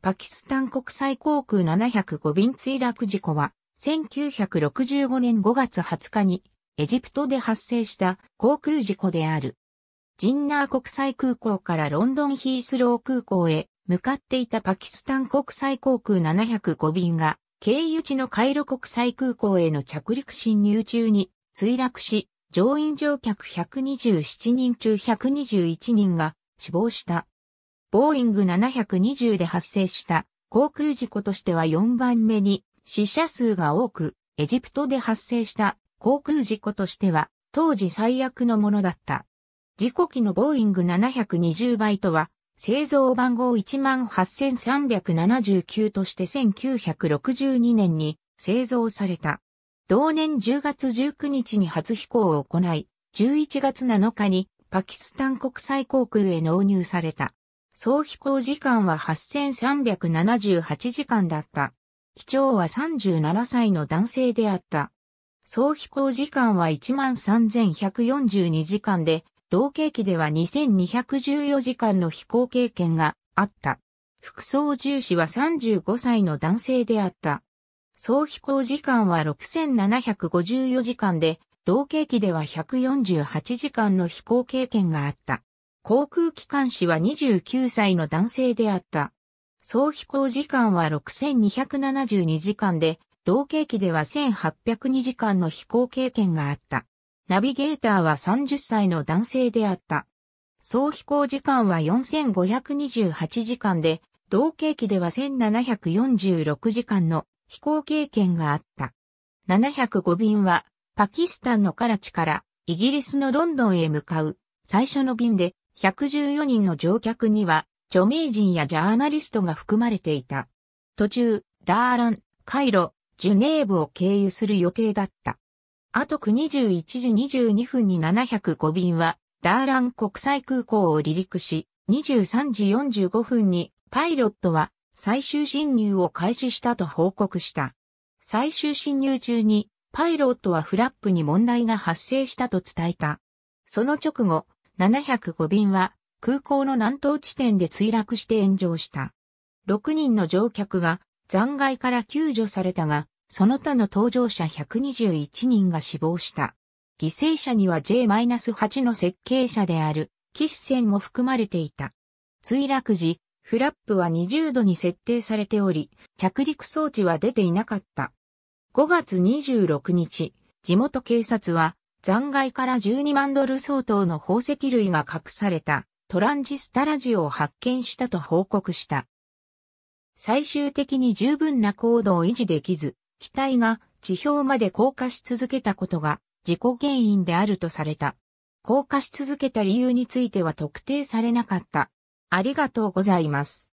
パキスタン国際航空705便墜落事故は、1965年5月20日に、エジプトで発生した航空事故である。ジンナー国際空港からロンドンヒースロー空港へ向かっていたパキスタン国際航空705便が、経由地のカイロ国際空港への着陸侵入中に墜落し、乗員乗客127人中121人が死亡した。ボーイング720で発生した航空事故としては4番目に死者数が多く、エジプトで発生した航空事故としては当時最悪のものだった。事故機のボーイング720倍とは、製造番号18379として1962年に製造された。同年10月19日に初飛行を行い、11月7日にパキスタン国際航空へ納入された。総飛行時間は8378時間だった。機長は37歳の男性であった。総飛行時間は13,142時間で、同型機では2214時間の飛行経験があった。副操縦士は35歳の男性であった。総飛行時間は6,754時間で、同型機では148時間の飛行経験があった。航空機関士は29歳の男性であった。総飛行時間は6272時間で、同計機では1802時間の飛行経験があった。ナビゲーターは30歳の男性であった。総飛行時間は4528時間で、同計機では1746時間の飛行経験があった。705便は、パキスタンのカラチからイギリスのロンドンへ向かう最初の便で114人の乗客には、著名人やジャーナリストが含まれていた。途中、ダーラン、カイロ、ジュネーブを経由する予定だった。あとく21時22分に705便は、ダーラン国際空港を離陸し、23時45分にパイロットは最終侵入を開始したと報告した。最終侵入中にパイロットはフラップに問題が発生したと伝えた。その直後、705便は空港の南東地点で墜落して炎上した。6人の乗客が残骸から救助されたが、その他の搭乗者121人が死亡した。犠牲者には J-8 の設計者である、騎士船も含まれていた。墜落時、フラップは20度に設定されており、着陸装置は出ていなかった。5月26日、地元警察は残骸から12万ドル相当の宝石類が隠されたトランジスタラジオを発見したと報告した。最終的に十分な高度を維持できず、機体が地表まで降下し続けたことが事故原因であるとされた。降下し続けた理由については特定されなかった。ありがとうございます。